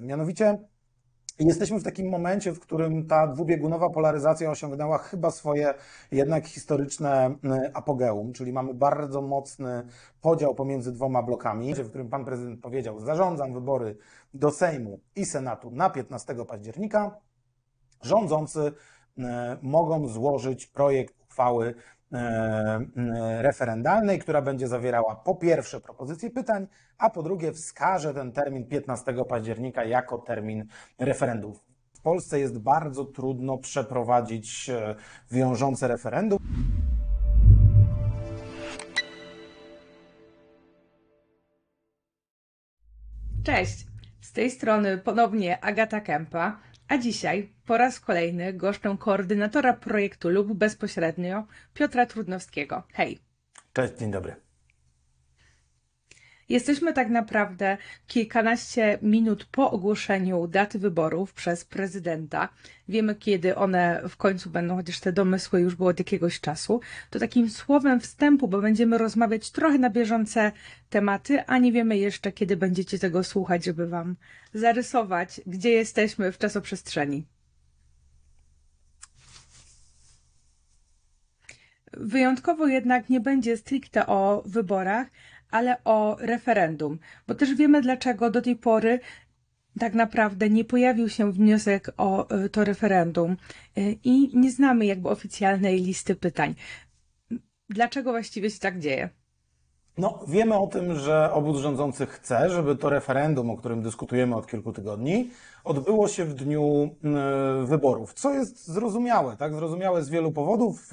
Mianowicie jesteśmy w takim momencie, w którym ta dwubiegunowa polaryzacja osiągnęła chyba swoje jednak historyczne y, apogeum, czyli mamy bardzo mocny podział pomiędzy dwoma blokami, w którym pan prezydent powiedział: Zarządzam wybory do Sejmu i Senatu na 15 października. Rządzący y, mogą złożyć projekt uchwały E, referendalnej, która będzie zawierała po pierwsze propozycje pytań, a po drugie wskaże ten termin 15 października jako termin referendów. W Polsce jest bardzo trudno przeprowadzić e, wiążące referendum. Cześć, z tej strony ponownie Agata Kępa. A dzisiaj po raz kolejny goszczę koordynatora projektu lub bezpośrednio Piotra Trudnowskiego. Hej. Cześć, dzień dobry. Jesteśmy tak naprawdę kilkanaście minut po ogłoszeniu daty wyborów przez prezydenta. Wiemy, kiedy one w końcu będą, chociaż te domysły już było od jakiegoś czasu. To takim słowem wstępu, bo będziemy rozmawiać trochę na bieżące tematy, a nie wiemy jeszcze, kiedy będziecie tego słuchać, żeby Wam zarysować, gdzie jesteśmy w czasoprzestrzeni. Wyjątkowo jednak nie będzie stricte o wyborach, ale o referendum, bo też wiemy, dlaczego do tej pory tak naprawdę nie pojawił się wniosek o e, to referendum e, i nie znamy jakby oficjalnej listy pytań. Dlaczego właściwie się tak dzieje? No, wiemy o tym, że obóz rządzący chce, żeby to referendum, o którym dyskutujemy od kilku tygodni, odbyło się w dniu mm, wyborów, co jest zrozumiałe, tak? Zrozumiałe z wielu powodów,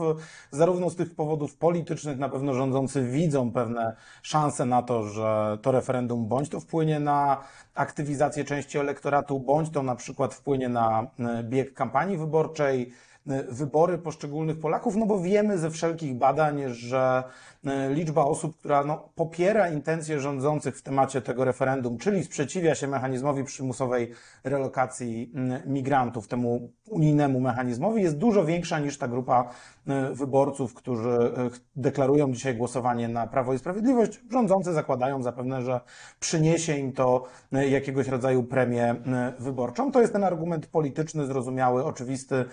zarówno z tych powodów politycznych, na pewno rządzący widzą pewne szanse na to, że to referendum bądź to wpłynie na aktywizację części elektoratu, bądź to na przykład wpłynie na mm, bieg kampanii wyborczej, mm, wybory poszczególnych Polaków, no bo wiemy ze wszelkich badań, że E, liczba osób, która no, popiera intencje rządzących w temacie tego referendum, czyli sprzeciwia się mechanizmowi przymusowej relokacji mm, migrantów, temu unijnemu mechanizmowi, jest dużo większa niż ta grupa e, wyborców, którzy e, deklarują dzisiaj głosowanie na Prawo i Sprawiedliwość. Rządzący zakładają zapewne, że przyniesie im to jakiegoś rodzaju premię wyborczą. To jest ten argument polityczny, zrozumiały, oczywisty,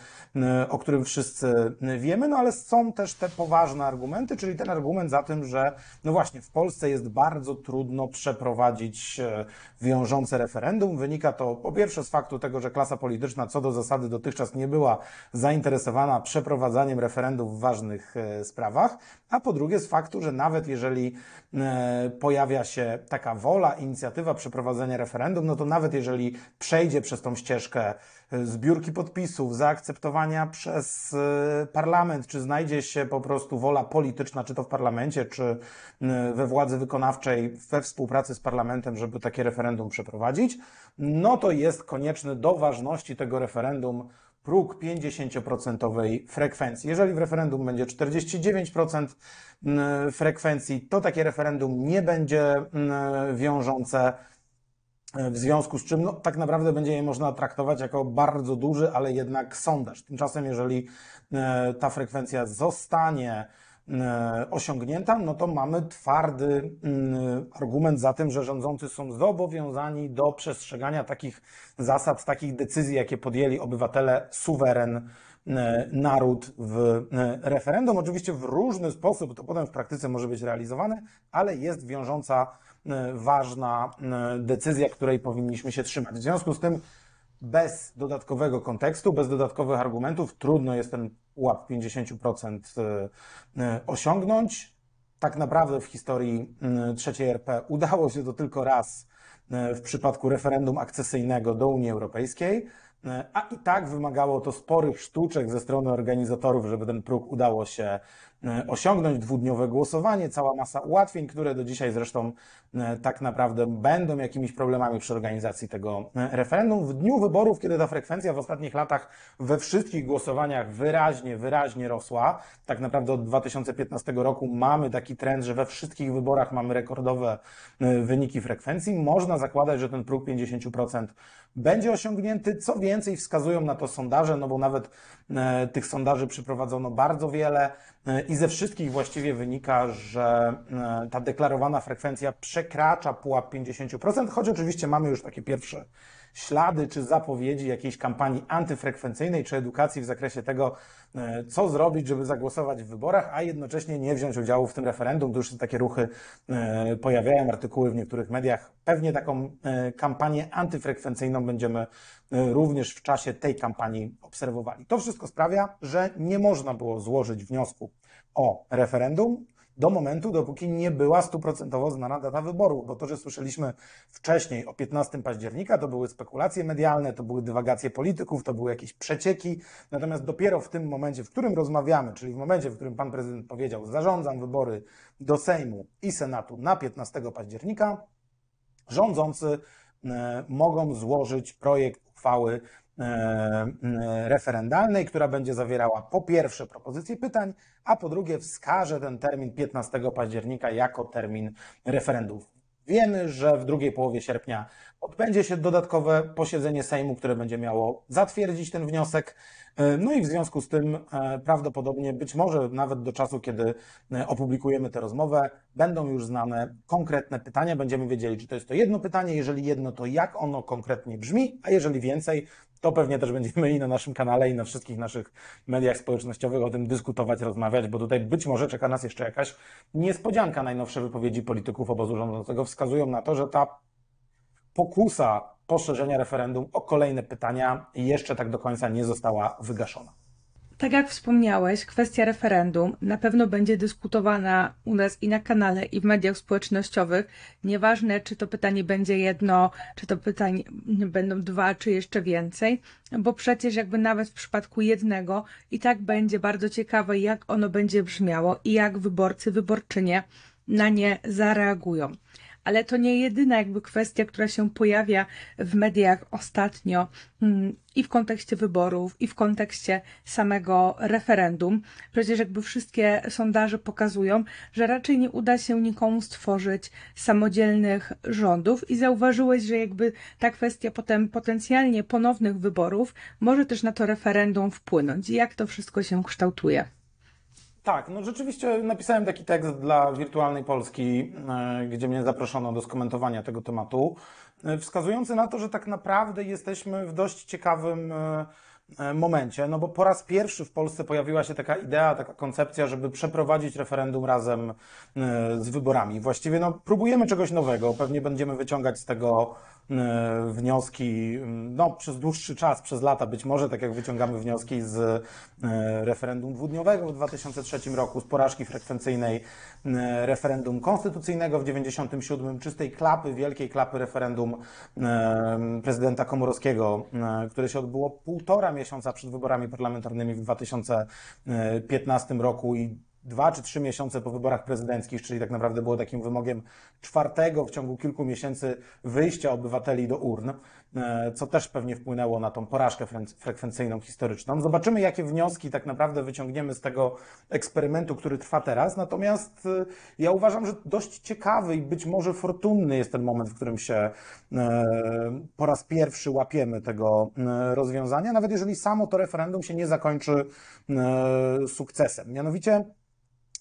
o którym wszyscy wiemy, no ale są też te poważne argumenty, czyli ten argument, argument za tym, że no właśnie w Polsce jest bardzo trudno przeprowadzić e, wiążące referendum. Wynika to po pierwsze z faktu tego, że klasa polityczna co do zasady dotychczas nie była zainteresowana przeprowadzaniem referendum w ważnych e, sprawach, a po drugie z faktu, że nawet jeżeli e, pojawia się taka wola, inicjatywa przeprowadzenia referendum, no to nawet jeżeli przejdzie przez tą ścieżkę zbiórki podpisów, zaakceptowania przez e, parlament, czy znajdzie się po prostu wola polityczna, czy to w parlamencie, czy e, we władzy wykonawczej, we współpracy z parlamentem, żeby takie referendum przeprowadzić, no to jest konieczny do ważności tego referendum próg 50% frekwencji. Jeżeli w referendum będzie 49% e, frekwencji, to takie referendum nie będzie wiążące E, w związku z czym no, tak naprawdę będzie je można traktować jako bardzo duży, ale jednak sondaż. Tymczasem, jeżeli e, ta frekwencja zostanie e, osiągnięta, no to mamy twardy mm, argument za tym, że rządzący są zobowiązani do przestrzegania takich zasad, takich decyzji, jakie podjęli obywatele, suweren, naród w referendum. Oczywiście w różny sposób to potem w praktyce może być realizowane, ale jest wiążąca E, ważna e, decyzja, której powinniśmy się trzymać. W związku z tym bez dodatkowego kontekstu, bez dodatkowych argumentów trudno jest ten łap 50% e, osiągnąć. Tak naprawdę w historii III RP udało się to tylko raz w przypadku referendum akcesyjnego do Unii Europejskiej, a i tak wymagało to sporych sztuczek ze strony organizatorów, żeby ten próg udało się E, osiągnąć. Dwudniowe głosowanie, cała masa ułatwień, które do dzisiaj zresztą e, tak naprawdę będą jakimiś problemami przy organizacji tego e, referendum. W dniu wyborów, kiedy ta frekwencja w ostatnich latach we wszystkich głosowaniach wyraźnie, wyraźnie rosła, tak naprawdę od 2015 roku mamy taki trend, że we wszystkich wyborach mamy rekordowe wyniki frekwencji, można zakładać, że ten próg 50% będzie osiągnięty. Co więcej, wskazują na to sondaże, no bo nawet tych sondaży przeprowadzono bardzo wiele. E, I ze wszystkich właściwie wynika, że e, ta deklarowana frekwencja przekracza pułap 50%, choć oczywiście mamy już takie pierwsze ślady czy zapowiedzi jakiejś kampanii antyfrekwencyjnej czy edukacji w zakresie tego, e, co zrobić, żeby zagłosować w wyborach, a jednocześnie nie wziąć udziału w tym referendum. Tu już takie ruchy e, pojawiają, artykuły w niektórych mediach. Pewnie taką e, kampanię antyfrekwencyjną będziemy również w czasie tej kampanii obserwowali. To wszystko sprawia, że nie można było złożyć wniosku o referendum do momentu, dopóki nie była stuprocentowo znana data wyboru, bo to, że słyszeliśmy wcześniej o 15 października, to były spekulacje medialne, to były dywagacje polityków, to były jakieś przecieki, natomiast dopiero w tym momencie, w którym rozmawiamy, czyli w momencie, w którym pan prezydent powiedział, zarządzam wybory do Sejmu i Senatu na 15 października, rządzący e, mogą złożyć projekt uchwały E, e, referendalnej, która będzie zawierała po pierwsze propozycje pytań, a po drugie wskaże ten termin 15 października jako termin referendów. Wiemy, że w drugiej połowie sierpnia odbędzie się dodatkowe posiedzenie Sejmu, które będzie miało zatwierdzić ten wniosek. E, no i w związku z tym prawdopodobnie, być może nawet do czasu, kiedy opublikujemy tę rozmowę, będą już znane konkretne pytania. Będziemy wiedzieli, czy to jest to jedno pytanie. Jeżeli jedno, to jak ono konkretnie brzmi, a jeżeli więcej, to pewnie też będziemy i na naszym kanale, i na wszystkich naszych mediach społecznościowych o tym dyskutować, rozmawiać, bo tutaj być może czeka nas jeszcze jakaś niespodzianka. Najnowsze wypowiedzi polityków obozu rządzącego wskazują na to, że ta pokusa poszerzenia referendum o kolejne pytania jeszcze tak do końca nie została wygaszona. Tak jak wspomniałeś, kwestia referendum na pewno będzie dyskutowana u nas i na kanale, i w mediach społecznościowych. Nieważne, czy to pytanie będzie jedno, czy to pytanie będą dwa, czy jeszcze więcej, bo przecież jakby nawet w przypadku jednego i tak będzie bardzo ciekawe, jak ono będzie brzmiało i jak wyborcy, wyborczynie na nie zareagują ale to nie jedyna jakby kwestia, która się pojawia w mediach ostatnio mm, i w kontekście wyborów, i w kontekście samego referendum. Przecież jakby wszystkie sondaże pokazują, że raczej nie uda się nikomu stworzyć samodzielnych rządów i zauważyłeś, że jakby ta kwestia potem potencjalnie ponownych wyborów może też na to referendum wpłynąć. Jak to wszystko się kształtuje? Tak, no rzeczywiście napisałem taki tekst dla Wirtualnej Polski, e, gdzie mnie zaproszono do skomentowania tego tematu, e, wskazujący na to, że tak naprawdę jesteśmy w dość ciekawym e, momencie, no bo po raz pierwszy w Polsce pojawiła się taka idea, taka koncepcja, żeby przeprowadzić referendum razem z wyborami. Właściwie no, próbujemy czegoś nowego, pewnie będziemy wyciągać z tego E, wnioski mm, no, przez dłuższy czas, przez lata być może, tak jak wyciągamy wnioski z e, referendum dwudniowego w 2003 roku, z porażki frekwencyjnej e, referendum konstytucyjnego w 1997, czy z tej klapy, wielkiej klapy referendum prezydenta Komorowskiego, które się odbyło półtora miesiąca przed wyborami parlamentarnymi w 2015 roku i dwa czy trzy miesiące po wyborach prezydenckich, czyli tak naprawdę było takim wymogiem czwartego w ciągu kilku miesięcy wyjścia obywateli do urn, e, co też pewnie wpłynęło na tą porażkę frekwencyjną historyczną. Zobaczymy, jakie wnioski tak naprawdę wyciągniemy z tego eksperymentu, który trwa teraz. Natomiast e, ja uważam, że dość ciekawy i być może fortunny jest ten moment, w którym się e, po raz pierwszy łapiemy tego rozwiązania, nawet jeżeli samo to referendum się nie zakończy sukcesem. Mianowicie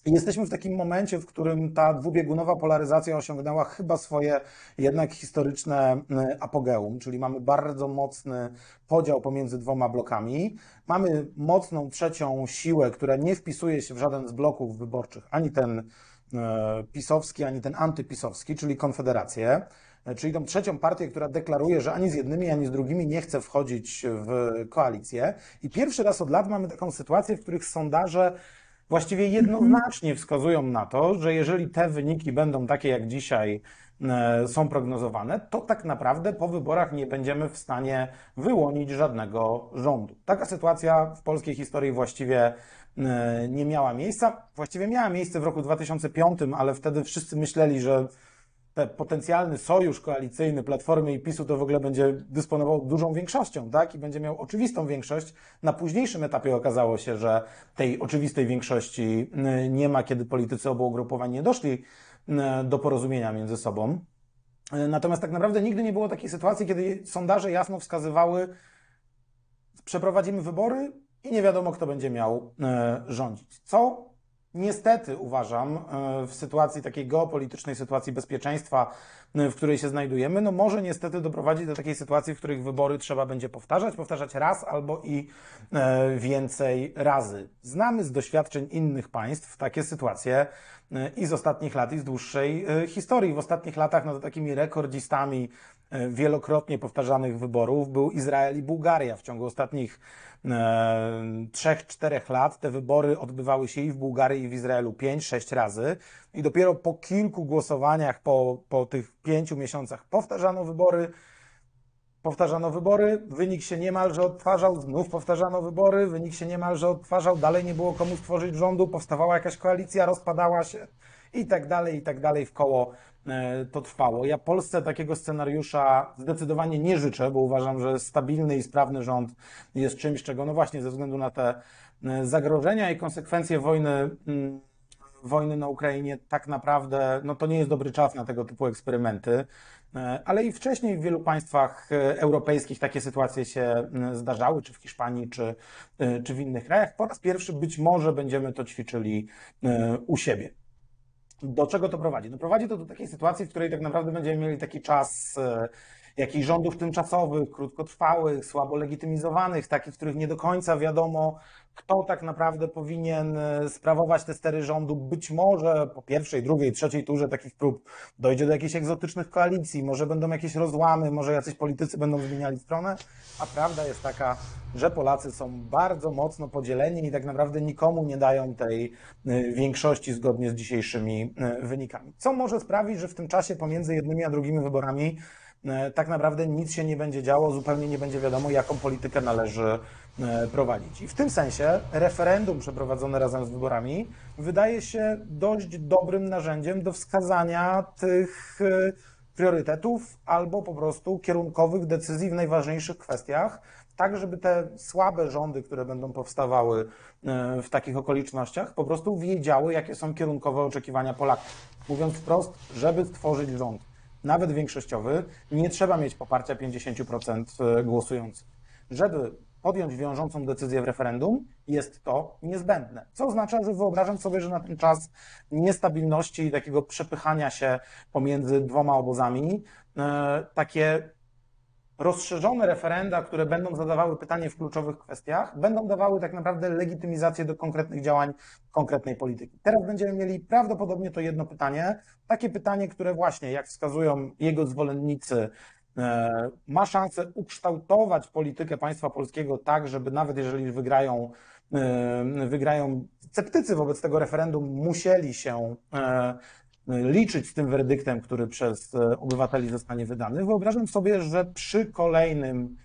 Jesteśmy w takim momencie, w którym ta dwubiegunowa polaryzacja osiągnęła chyba swoje jednak historyczne e, apogeum, czyli mamy bardzo mocny podział pomiędzy dwoma blokami. Mamy mocną trzecią siłę, która nie wpisuje się w żaden z bloków wyborczych, ani ten e, pisowski, ani ten antypisowski, czyli Konfederację e, czyli tą trzecią partię, która deklaruje, że ani z jednymi, ani z drugimi nie chce wchodzić w koalicję. I pierwszy raz od lat mamy taką sytuację, w których sondaże właściwie mhm. jednoznacznie wskazują na to, że jeżeli te wyniki będą takie jak dzisiaj e, są prognozowane, to tak naprawdę po wyborach nie będziemy w stanie wyłonić żadnego rządu. Taka sytuacja w polskiej historii właściwie e, nie miała miejsca. Właściwie miała miejsce w roku 2005, ale wtedy wszyscy myśleli, że potencjalny sojusz koalicyjny Platformy i PiSu to w ogóle będzie dysponował dużą większością, tak? I będzie miał oczywistą większość. Na późniejszym etapie okazało się, że tej oczywistej większości y, nie ma, kiedy politycy obu ugrupowań nie doszli y, do porozumienia między sobą. Y, natomiast tak naprawdę nigdy nie było takiej sytuacji, kiedy sondaże jasno wskazywały, przeprowadzimy wybory i nie wiadomo, kto będzie miał rządzić. Co Niestety uważam, e, w sytuacji takiej geopolitycznej, sytuacji bezpieczeństwa, e, w której się znajdujemy, no może niestety doprowadzić do takiej sytuacji, w których wybory trzeba będzie powtarzać, powtarzać raz albo i e, więcej razy. Znamy z doświadczeń innych państw takie sytuacje i z ostatnich lat, i z dłuższej historii. W ostatnich latach, no to takimi rekordzistami E, wielokrotnie powtarzanych wyborów był Izrael i Bułgaria. W ciągu ostatnich e, trzech, czterech lat te wybory odbywały się i w Bułgarii, i w Izraelu pięć, sześć razy. I dopiero po kilku głosowaniach, po, po tych pięciu miesiącach powtarzano wybory, powtarzano wybory, wynik się niemalże odtwarzał, znów powtarzano wybory, wynik się niemalże odtwarzał, dalej nie było komu stworzyć rządu, powstawała jakaś koalicja, rozpadała się i tak dalej, i tak dalej w koło e, to trwało. Ja Polsce takiego scenariusza zdecydowanie nie życzę, bo uważam, że stabilny i sprawny rząd jest czymś, czego no właśnie ze względu na te e, zagrożenia i konsekwencje wojny mm, wojny na Ukrainie tak naprawdę no to nie jest dobry czas na tego typu eksperymenty, e, ale i wcześniej w wielu państwach europejskich takie sytuacje się mm, zdarzały, czy w Hiszpanii, czy, czy w innych krajach. Po raz pierwszy być może będziemy to ćwiczyli u siebie. Do czego to prowadzi? No prowadzi to do takiej sytuacji, w której tak naprawdę będziemy mieli taki czas e, jakichś rządów tymczasowych, krótkotrwałych, słabo legitymizowanych, takich, których nie do końca wiadomo, kto tak naprawdę powinien e, sprawować te stery rządu. Być może po pierwszej, drugiej, trzeciej turze takich prób dojdzie do jakichś egzotycznych koalicji, może będą jakieś rozłamy, może jacyś politycy będą zmieniali stronę, a prawda jest taka, że Polacy są bardzo mocno podzieleni i tak naprawdę nikomu nie dają tej e, większości zgodnie z dzisiejszymi e, wynikami. Co może sprawić, że w tym czasie pomiędzy jednymi a drugimi wyborami E, tak naprawdę nic się nie będzie działo, zupełnie nie będzie wiadomo, jaką politykę należy e, prowadzić. I w tym sensie referendum przeprowadzone razem z wyborami wydaje się dość dobrym narzędziem do wskazania tych e, priorytetów albo po prostu kierunkowych decyzji w najważniejszych kwestiach, tak żeby te słabe rządy, które będą powstawały w takich okolicznościach, po prostu wiedziały, jakie są kierunkowe oczekiwania Polaków. Mówiąc wprost, żeby stworzyć rząd nawet większościowy, nie trzeba mieć poparcia 50% e, głosujących. Żeby podjąć wiążącą decyzję w referendum, jest to niezbędne. Co oznacza, że wyobrażam sobie, że na ten czas niestabilności i takiego przepychania się pomiędzy dwoma obozami, e, takie rozszerzone referenda, które będą zadawały pytanie w kluczowych kwestiach, będą dawały tak naprawdę legitymizację do konkretnych działań, konkretnej polityki. Teraz będziemy mieli prawdopodobnie to jedno pytanie, takie pytanie, które właśnie, jak wskazują jego zwolennicy, e, ma szansę ukształtować politykę państwa polskiego tak, żeby nawet jeżeli wygrają, e, wygrają sceptycy wobec tego referendum, musieli się e, liczyć z tym werdyktem, który przez e, obywateli zostanie wydany, wyobrażam sobie, że przy kolejnym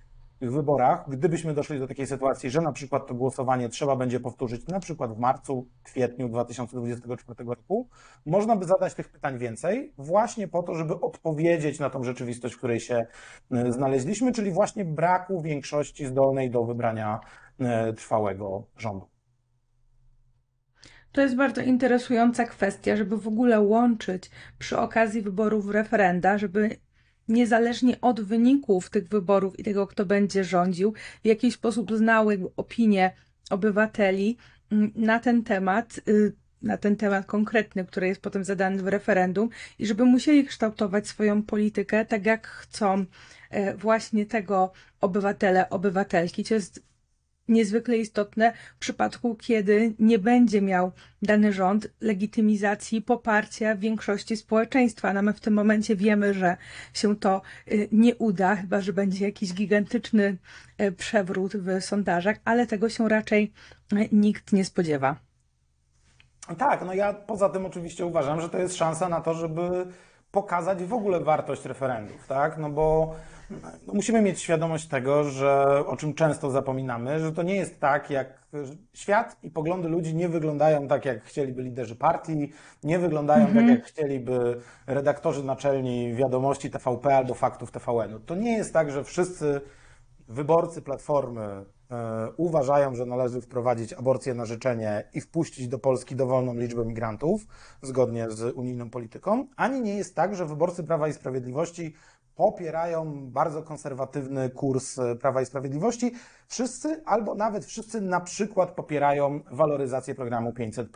wyborach, gdybyśmy doszli do takiej sytuacji, że na przykład to głosowanie trzeba będzie powtórzyć na przykład w marcu, kwietniu 2024 roku, można by zadać tych pytań więcej, właśnie po to, żeby odpowiedzieć na tą rzeczywistość, w której się e, znaleźliśmy, czyli właśnie braku większości zdolnej do wybrania e, trwałego rządu. To jest bardzo interesująca kwestia, żeby w ogóle łączyć przy okazji wyborów referenda, żeby niezależnie od wyników tych wyborów i tego, kto będzie rządził, w jakiś sposób znały opinie obywateli mm, na ten temat, y, na ten temat konkretny, który jest potem zadany w referendum, i żeby musieli kształtować swoją politykę tak, jak chcą e, właśnie tego obywatele, obywatelki. To jest niezwykle istotne w przypadku, kiedy nie będzie miał dany rząd legitymizacji, poparcia większości społeczeństwa. No my w tym momencie wiemy, że się to y, nie uda, chyba że będzie jakiś gigantyczny y, przewrót w sondażach, ale tego się raczej y, nikt nie spodziewa. Tak, no ja poza tym oczywiście uważam, że to jest szansa na to, żeby pokazać w ogóle wartość referendów, tak? No bo no, musimy mieć świadomość tego, że o czym często zapominamy, że to nie jest tak, jak świat i poglądy ludzi nie wyglądają tak, jak chcieliby liderzy partii, nie wyglądają tak, mhm. tak, jak chcieliby redaktorzy naczelni wiadomości TVP albo faktów TVN-u. No, to nie jest tak, że wszyscy wyborcy Platformy e, uważają, że należy wprowadzić aborcję na życzenie i wpuścić do Polski dowolną liczbę migrantów, zgodnie z unijną polityką, ani nie jest tak, że wyborcy Prawa i Sprawiedliwości popierają bardzo konserwatywny kurs e, Prawa i Sprawiedliwości, Wszyscy, albo nawet wszyscy na przykład popierają waloryzację programu 500.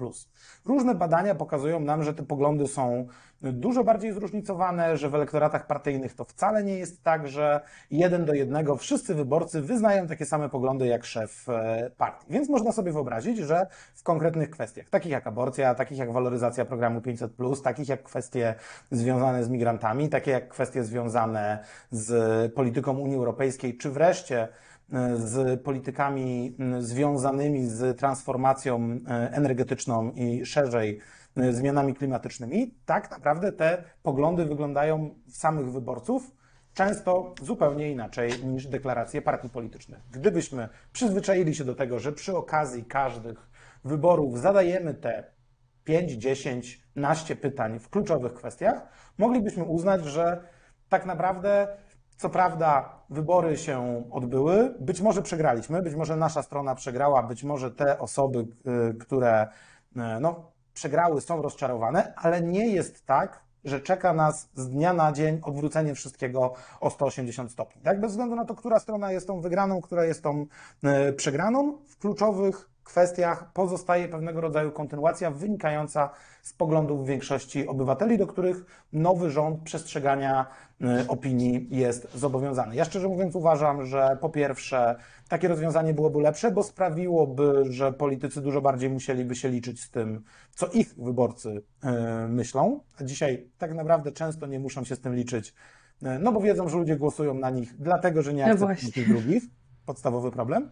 Różne badania pokazują nam, że te poglądy są dużo bardziej zróżnicowane, że w elektoratach partyjnych to wcale nie jest tak, że jeden do jednego wszyscy wyborcy wyznają takie same poglądy jak szef e, partii. Więc można sobie wyobrazić, że w konkretnych kwestiach, takich jak aborcja, takich jak waloryzacja programu 500, takich jak kwestie związane z migrantami, takie jak kwestie związane z polityką Unii Europejskiej, czy wreszcie z politykami mm, związanymi z transformacją e, energetyczną i szerzej e, zmianami klimatycznymi, tak naprawdę te poglądy wyglądają w samych wyborców często zupełnie inaczej niż deklaracje partii politycznych. Gdybyśmy przyzwyczaili się do tego, że przy okazji każdych wyborów zadajemy te 5, 10, 15 pytań w kluczowych kwestiach, moglibyśmy uznać, że tak naprawdę co prawda wybory się odbyły, być może przegraliśmy, być może nasza strona przegrała, być może te osoby, y, które y, no, przegrały, są rozczarowane, ale nie jest tak, że czeka nas z dnia na dzień odwrócenie wszystkiego o 180 stopni. Tak? Bez względu na to, która strona jest tą wygraną, która jest tą y, przegraną, w kluczowych kwestiach pozostaje pewnego rodzaju kontynuacja wynikająca z poglądów większości obywateli, do których nowy rząd przestrzegania y, opinii jest zobowiązany. Ja szczerze mówiąc uważam, że po pierwsze takie rozwiązanie byłoby lepsze, bo sprawiłoby, że politycy dużo bardziej musieliby się liczyć z tym, co ich wyborcy y, myślą, a dzisiaj tak naprawdę często nie muszą się z tym liczyć, y, no bo wiedzą, że ludzie głosują na nich dlatego, że nie no akceptują no tych drugich. Podstawowy problem.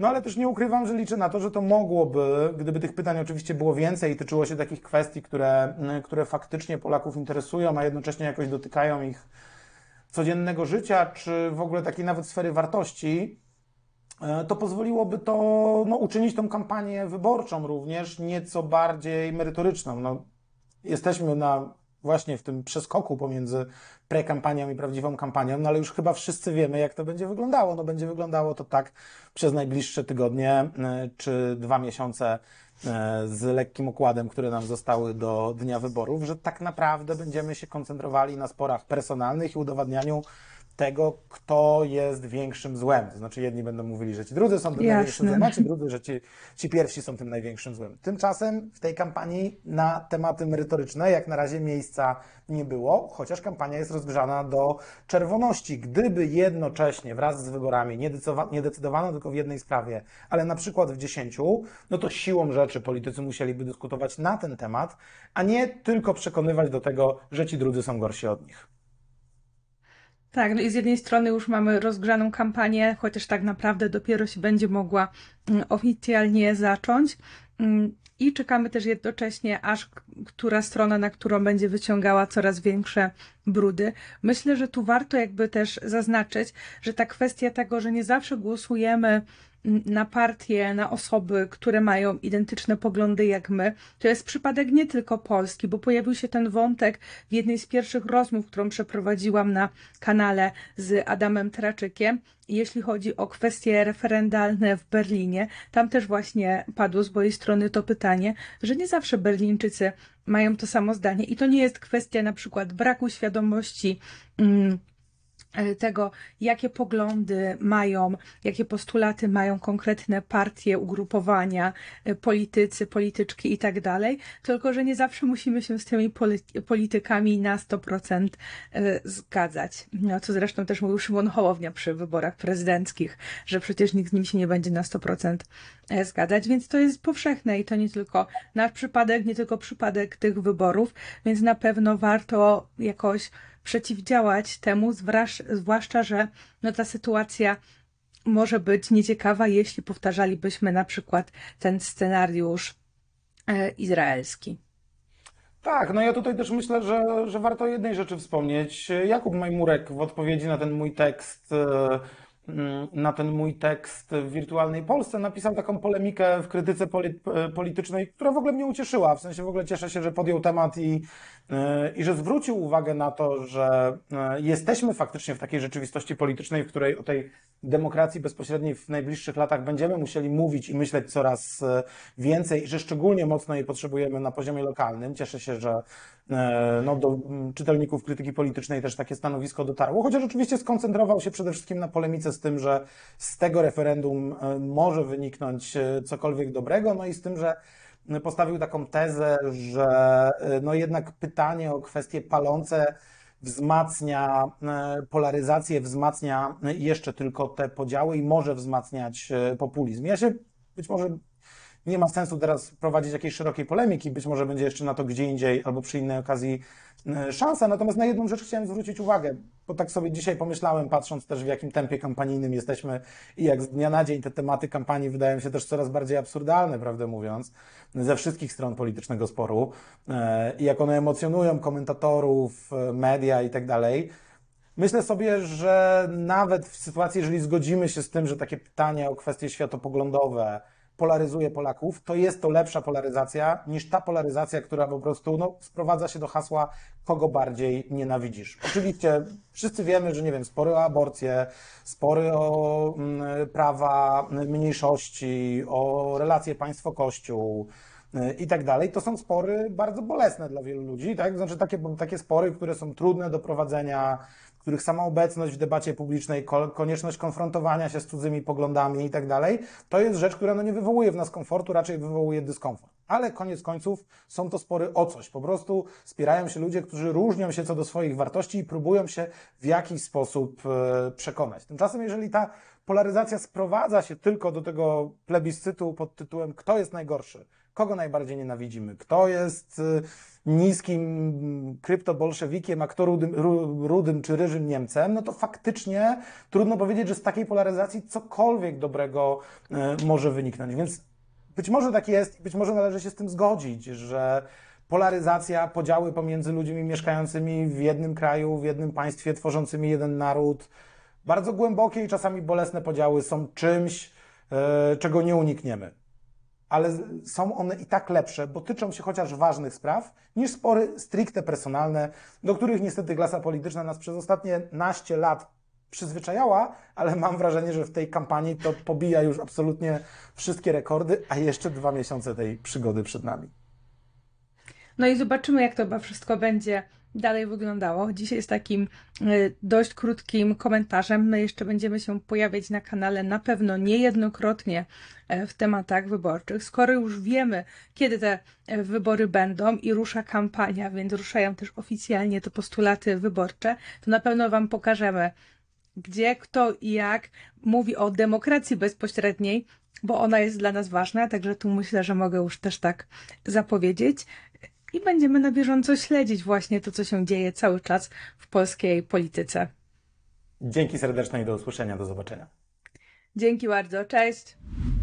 No ale też nie ukrywam, że liczę na to, że to mogłoby, gdyby tych pytań oczywiście było więcej i tyczyło się takich kwestii, które, mm, które faktycznie Polaków interesują, a jednocześnie jakoś dotykają ich codziennego życia, czy w ogóle takiej nawet sfery wartości, e, to pozwoliłoby to no, uczynić tą kampanię wyborczą również nieco bardziej merytoryczną. No, jesteśmy na właśnie w tym przeskoku pomiędzy prekampanią i prawdziwą kampanią, no ale już chyba wszyscy wiemy, jak to będzie wyglądało. No będzie wyglądało to tak przez najbliższe tygodnie e, czy dwa miesiące e, z lekkim układem, które nam zostały do dnia wyborów, że tak naprawdę będziemy się koncentrowali na sporach personalnych i udowadnianiu tego, kto jest większym złem. To znaczy, jedni będą mówili, że ci drudzy są tym największym złem, a ci drudzy, że ci, ci pierwsi są tym największym złem. Tymczasem w tej kampanii na tematy merytoryczne jak na razie miejsca nie było, chociaż kampania jest rozgrzana do czerwoności. Gdyby jednocześnie wraz z wyborami nie, nie decydowano tylko w jednej sprawie, ale na przykład w dziesięciu, no to siłą rzeczy politycy musieliby dyskutować na ten temat, a nie tylko przekonywać do tego, że ci drudzy są gorsi od nich. Tak, no i z jednej strony już mamy rozgrzaną kampanię, chociaż tak naprawdę dopiero się będzie mogła mm, oficjalnie zacząć, Mm, I czekamy też jednocześnie, aż która strona, na którą będzie wyciągała coraz większe brudy. Myślę, że tu warto jakby też zaznaczyć, że ta kwestia tego, że nie zawsze głosujemy mm, na partie, na osoby, które mają identyczne poglądy jak my. To jest przypadek nie tylko Polski, bo pojawił się ten wątek w jednej z pierwszych rozmów, którą przeprowadziłam na kanale z Adamem Traczykiem. Jeśli chodzi o kwestie referendalne w Berlinie, tam też właśnie padło z mojej strony strony to pytanie, że nie zawsze Berlińczycy mają to samo zdanie i to nie jest kwestia na przykład braku świadomości. Mm, E, tego, jakie poglądy mają, jakie postulaty mają konkretne partie, ugrupowania, e, politycy, polityczki i tak dalej, tylko że nie zawsze musimy się z tymi politykami na 100% e, zgadzać. No, co zresztą też mówił Szymon Hołownia przy wyborach prezydenckich, że przecież nikt z nim się nie będzie na 100% zgadzać, więc to jest powszechne i to nie tylko nasz przypadek, nie tylko przypadek tych wyborów, więc na pewno warto jakoś przeciwdziałać temu, zwłaszcza, że no ta sytuacja może być nieciekawa, jeśli powtarzalibyśmy na przykład ten scenariusz e, izraelski. Tak, no ja tutaj też myślę, że, że warto jednej rzeczy wspomnieć. Jakub Majmurek w odpowiedzi na ten mój tekst e, Mm, na ten mój tekst w Wirtualnej Polsce, napisał taką polemikę w krytyce e, politycznej, która w ogóle mnie ucieszyła. W sensie w ogóle cieszę się, że podjął temat i, e, i że zwrócił uwagę na to, że e, jesteśmy faktycznie w takiej rzeczywistości politycznej, w której o tej demokracji bezpośredniej w najbliższych latach będziemy musieli mówić i myśleć coraz więcej i że szczególnie mocno jej potrzebujemy na poziomie lokalnym. Cieszę się, że E, no, do mm, czytelników krytyki politycznej też takie stanowisko dotarło, chociaż oczywiście skoncentrował się przede wszystkim na polemice z tym, że z tego referendum e, może wyniknąć e, cokolwiek dobrego, no i z tym, że postawił taką tezę, że no jednak pytanie o kwestie palące wzmacnia polaryzację, wzmacnia jeszcze tylko te podziały i może wzmacniać populizm. Ja się być może nie ma sensu teraz prowadzić jakiejś szerokiej polemiki, być może będzie jeszcze na to gdzie indziej albo przy innej okazji e, szansa. Natomiast na jedną rzecz chciałem zwrócić uwagę, bo tak sobie dzisiaj pomyślałem, patrząc też w jakim tempie kampanijnym jesteśmy i jak z dnia na dzień te tematy kampanii wydają się też coraz bardziej absurdalne, prawdę mówiąc, ze wszystkich stron politycznego sporu e, i jak one emocjonują komentatorów, e, media i tak dalej. Myślę sobie, że nawet w sytuacji, jeżeli zgodzimy się z tym, że takie pytania o kwestie światopoglądowe, polaryzuje Polaków, to jest to lepsza polaryzacja niż ta polaryzacja, która po prostu no, sprowadza się do hasła kogo bardziej nienawidzisz. Oczywiście Wszyscy wiemy, że nie wiem, spory o aborcję, spory o mm, prawa mniejszości, o relacje państwo-kościół y, i tak dalej, to są spory bardzo bolesne dla wielu ludzi, tak? Znaczy takie, takie spory, które są trudne do prowadzenia, których sama obecność w debacie publicznej, konieczność konfrontowania się z cudzymi poglądami i tak dalej, to jest rzecz, która no nie wywołuje w nas komfortu, raczej wywołuje dyskomfort ale koniec końców są to spory o coś. Po prostu spierają się ludzie, którzy różnią się co do swoich wartości i próbują się w jakiś sposób e, przekonać. Tymczasem, jeżeli ta polaryzacja sprowadza się tylko do tego plebiscytu pod tytułem kto jest najgorszy, kogo najbardziej nienawidzimy, kto jest e, niskim kryptobolszewikiem, a kto rudym, rudym czy ryżym Niemcem, no to faktycznie trudno powiedzieć, że z takiej polaryzacji cokolwiek dobrego e, może wyniknąć. Więc być może tak jest, być może należy się z tym zgodzić, że polaryzacja, podziały pomiędzy ludźmi mieszkającymi w jednym kraju, w jednym państwie, tworzącymi jeden naród, bardzo głębokie i czasami bolesne podziały są czymś, e, czego nie unikniemy. Ale są one i tak lepsze, bo tyczą się chociaż ważnych spraw, niż spory stricte personalne, do których niestety klasa polityczna nas przez ostatnie naście lat przyzwyczajała, ale mam wrażenie, że w tej kampanii to pobija już absolutnie wszystkie rekordy, a jeszcze dwa miesiące tej przygody przed nami. No i zobaczymy, jak to chyba wszystko będzie dalej wyglądało. Dzisiaj z takim y, dość krótkim komentarzem. My jeszcze będziemy się pojawiać na kanale na pewno niejednokrotnie y, w tematach wyborczych. Skoro już wiemy, kiedy te y, wybory będą i rusza kampania, więc ruszają też oficjalnie te postulaty wyborcze, to na pewno Wam pokażemy gdzie, kto i jak mówi o demokracji bezpośredniej, bo ona jest dla nas ważna, także tu myślę, że mogę już też tak zapowiedzieć. I będziemy na bieżąco śledzić właśnie to, co się dzieje cały czas w polskiej polityce. Dzięki serdecznie i do usłyszenia, do zobaczenia. Dzięki bardzo, cześć.